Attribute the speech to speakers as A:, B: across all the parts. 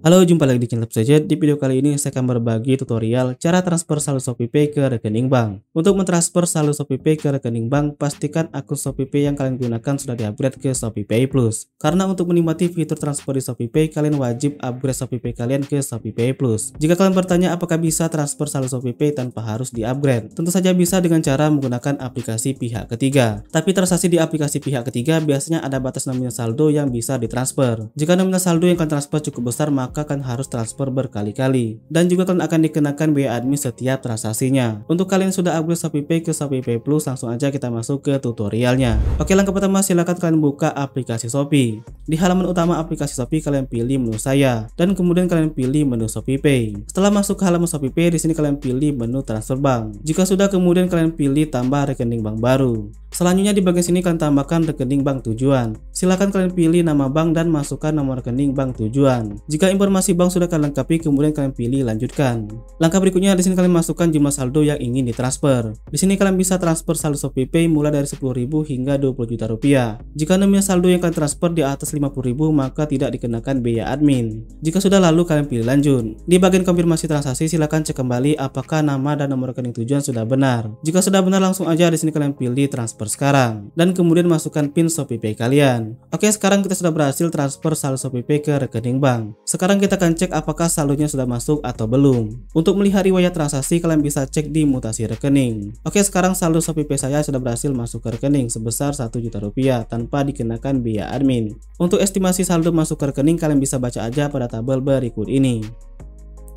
A: Halo, jumpa lagi di channel saja. Di video kali ini saya akan berbagi tutorial cara transfer saldo ShopeePay ke rekening bank. Untuk mentransfer saldo ShopeePay ke rekening bank, pastikan akun ShopeePay yang kalian gunakan sudah diupgrade ke ShopeePay Plus. Karena untuk menikmati fitur transfer di ShopeePay, kalian wajib upgrade ShopeePay kalian ke ShopeePay Plus. Jika kalian bertanya apakah bisa transfer saldo Shopee tanpa harus diupgrade, tentu saja bisa dengan cara menggunakan aplikasi pihak ketiga. Tapi transaksi di aplikasi pihak ketiga biasanya ada batas nominal saldo yang bisa ditransfer. Jika nominal saldo yang akan transfer cukup besar, maka maka kalian harus transfer berkali-kali. Dan juga kalian akan dikenakan biaya admin setiap transaksinya. Untuk kalian yang sudah upgrade ShopeePay ke ShopeePay Plus, langsung aja kita masuk ke tutorialnya. Oke, langkah pertama silahkan kalian buka aplikasi Shopee. Di halaman utama aplikasi Shopee kalian pilih menu saya dan kemudian kalian pilih menu ShopeePay. Setelah masuk ke halaman ShopeePay, di sini kalian pilih menu transfer bank. Jika sudah kemudian kalian pilih tambah rekening bank baru. Selanjutnya di bagian sini kalian tambahkan rekening bank tujuan. Silakan kalian pilih nama bank dan masukkan nomor rekening bank tujuan. Jika informasi bank sudah kalian lengkapi, kemudian kalian pilih lanjutkan. Langkah berikutnya di sini kalian masukkan jumlah saldo yang ingin ditransfer. Di sini kalian bisa transfer saldo ShopeePay mulai dari 10.000 hingga 20 juta rupiah. Jika nominal saldo yang kalian transfer di atas 50.000 maka tidak dikenakan biaya admin. Jika sudah lalu kalian pilih lanjut. Di bagian konfirmasi transaksi silakan cek kembali apakah nama dan nomor rekening tujuan sudah benar. Jika sudah benar langsung aja di sini kalian pilih transfer sekarang dan kemudian masukkan pin ShopeePay kalian. Oke, sekarang kita sudah berhasil transfer saldo ShopeePay ke rekening bank. Sekarang kita akan cek apakah saldonya sudah masuk atau belum. Untuk melihat riwayat transaksi kalian bisa cek di mutasi rekening. Oke, sekarang saldo ShopeePay saya sudah berhasil masuk ke rekening sebesar 1 juta rupiah tanpa dikenakan biaya admin. Untuk estimasi saldo masuk ke rekening kalian bisa baca aja pada tabel berikut ini.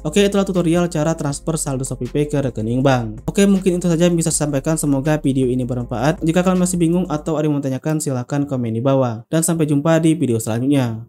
A: Oke itulah tutorial cara transfer saldo ShopeePay ke rekening bank. Oke mungkin itu saja yang bisa saya sampaikan semoga video ini bermanfaat. Jika kalian masih bingung atau ada yang mau tanyakan silahkan komen di bawah. Dan sampai jumpa di video selanjutnya.